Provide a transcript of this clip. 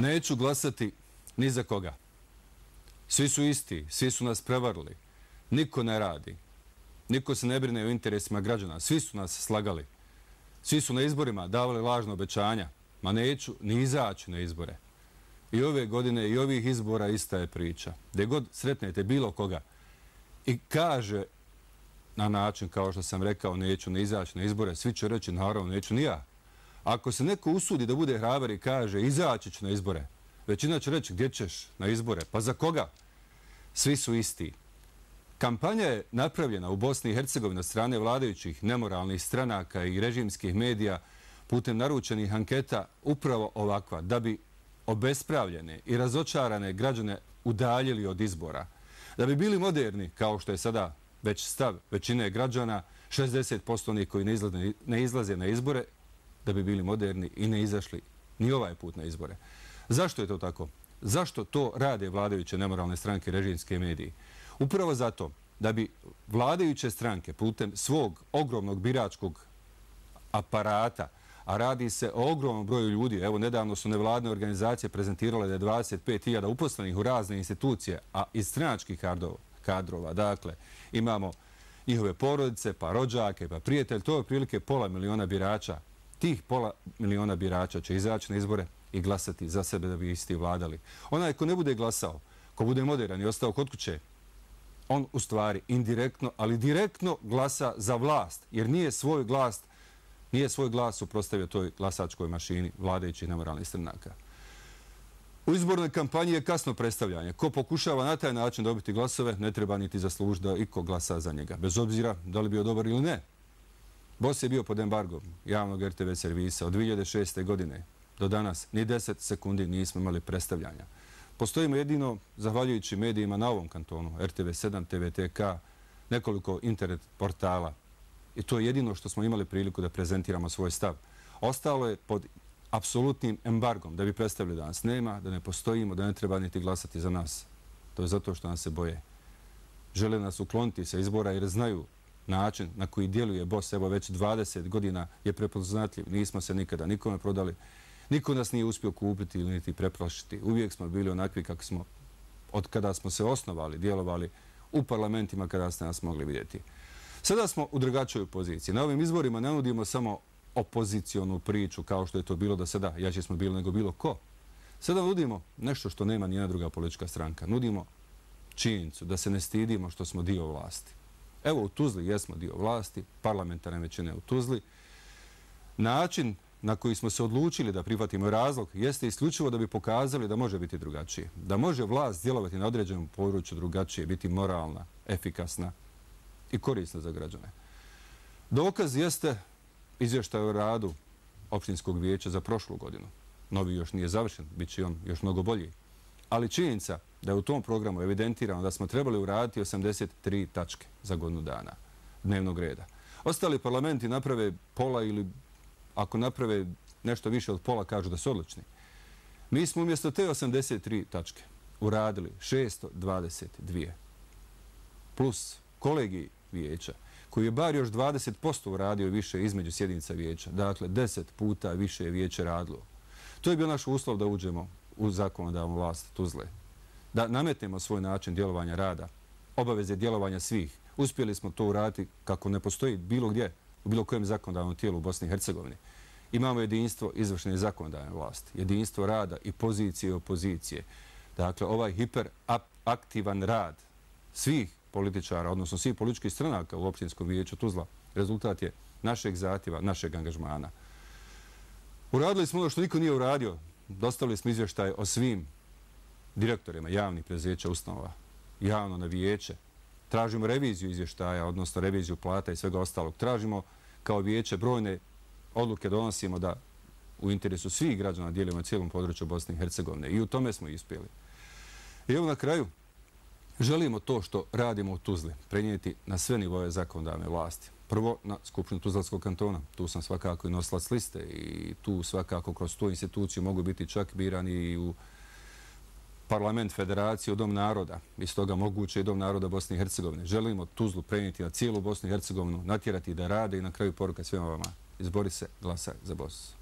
Neću glasati ni za koga. Svi su isti, svi su nas prevarili. Niko ne radi. Niko se ne brine o interesima građana. Svi su nas slagali. Svi su na izborima davali lažne obećanja. Ma neću ni izaći na izbore. I ove godine i ovih izbora ista je priča. Gdje god sretnete bilo koga i kaže na način kao što sam rekao neću ni izaći na izbore, svi će reći naravno neću ni ja ako se neko usudi da bude hraber i kaže izaći ću na izbore, većina će reći gdje ćeš na izbore, pa za koga? Svi su isti. Kampanja je napravljena u Bosni i Hercegovini od strane vladajućih nemoralnih stranaka i režimskih medija putem naručenih anketa upravo ovakva, da bi obespravljene i razočarane građane udaljili od izbora. Da bi bili moderni, kao što je sada već stav većine građana, 60% onih koji ne izlaze na izbore, da bi bili moderni i ne izašli ni ovaj put na izbore. Zašto je to tako? Zašto to rade vladajuće nemoralne stranke režimske medije? Upravo zato da bi vladajuće stranke putem svog ogromnog biračkog aparata, a radi se o ogromnom broju ljudi, evo nedavno su nevladne organizacije prezentirale da je 25.000 uposlenih u razne institucije, a iz stranačkih kadrova, dakle, imamo njihove porodice, pa rođake, pa prijatelj, to je prilike pola miliona birača tih pola miliona birača će izaći na izbore i glasati za sebe da bi isti vladali. Onaj ko ne bude glasao, ko bude moderan i ostao kod kuće, on u stvari indirektno, ali direktno glasa za vlast, jer nije svoj glas nije svoj glas uprostavio toj glasačkoj mašini vladajući nemoralnih stranaka. U izbornoj kampanji je kasno predstavljanje. Ko pokušava na taj način dobiti glasove, ne treba niti zaslužiti da iko glasa za njega. Bez obzira da li bio dobar ili ne, BOS je bio pod embargom javnog RTV servisa od 2006. godine do danas. Ni 10 sekundi nismo imali predstavljanja. Postojimo jedino, zahvaljujući medijima na ovom kantonu, RTV7, TVTK, nekoliko internet portala. I to je jedino što smo imali priliku da prezentiramo svoj stav. Ostalo je pod apsolutnim embargom da bi predstavljali da nas nema, da ne postojimo, da ne treba niti glasati za nas. To je zato što nas se boje. Žele nas ukloniti sa izbora jer znaju način na koji djeluje BOS, evo već 20 godina je prepoznatljiv. Nismo se nikada nikome prodali. Niko nas nije uspio kupiti ili niti preprošiti. Uvijek smo bili onakvi kako smo, od kada smo se osnovali, djelovali u parlamentima kada ste nas mogli vidjeti. Sada smo u drugačoj poziciji. Na ovim izborima ne nudimo samo opozicijonu priču kao što je to bilo da sada jači smo bili nego bilo ko. Sada nudimo nešto što nema nijedna druga politička stranka. Nudimo činjenicu da se ne stidimo što smo dio vlasti. Evo u Tuzli jesmo dio vlasti, parlamentarne većine u Tuzli. Način na koji smo se odlučili da prihvatimo razlog jeste isključivo da bi pokazali da može biti drugačije. Da može vlast djelovati na određenom području drugačije, biti moralna, efikasna i korisna za građane. Dokaz jeste izvještaj o radu opštinskog vijeća za prošlu godinu. Novi još nije završen, bit će on još mnogo bolji ali činjenica da je u tom programu evidentirano da smo trebali uraditi 83 tačke za godinu dana dnevnog reda. Ostali parlamenti naprave pola ili ako naprave nešto više od pola kažu da su odlični. Mi smo umjesto te 83 tačke uradili 622 plus kolegi vijeća koji je bar još 20% uradio više između sjedinica vijeća. Dakle, 10 puta više je vijeće radilo. To je bio naš uslov da uđemo u zakonodavnu vlast Tuzle. Da nametnemo svoj način djelovanja rada, obaveze djelovanja svih. Uspjeli smo to uraditi kako ne postoji bilo gdje, u bilo kojem zakonodavnom tijelu u Bosni i Hercegovini. Imamo jedinstvo izvršene zakonodavne vlasti, jedinstvo rada i pozicije i opozicije. Dakle, ovaj hiperaktivan rad svih političara, odnosno svih političkih stranaka u općinskom vijeću Tuzla, rezultat je našeg zativa, našeg angažmana. Uradili smo ono što niko nije uradio dostavili smo izvještaj o svim direktorima javnih prezvjeća ustanova, javno na viječe. Tražimo reviziju izvještaja, odnosno reviziju plata i svega ostalog. Tražimo kao vijeće brojne odluke donosimo da u interesu svih građana dijelimo cijelom području Bosne i Hercegovine. I u tome smo ispjeli. I evo na kraju, želimo to što radimo u Tuzli prenijeti na sve nivoje zakonodavne vlasti prvo na Skupštinu Tuzlanskog kantona. Tu sam svakako i noslac liste i tu svakako kroz tu instituciju mogu biti čak birani i u parlament federacije u Dom naroda. Iz toga moguće i Dom naroda Bosne i Hercegovine. Želimo Tuzlu preniti na cijelu Bosnu i Hercegovinu, natjerati da rade i na kraju poruka svema vama. Izbori se, glasaj za Bosnu.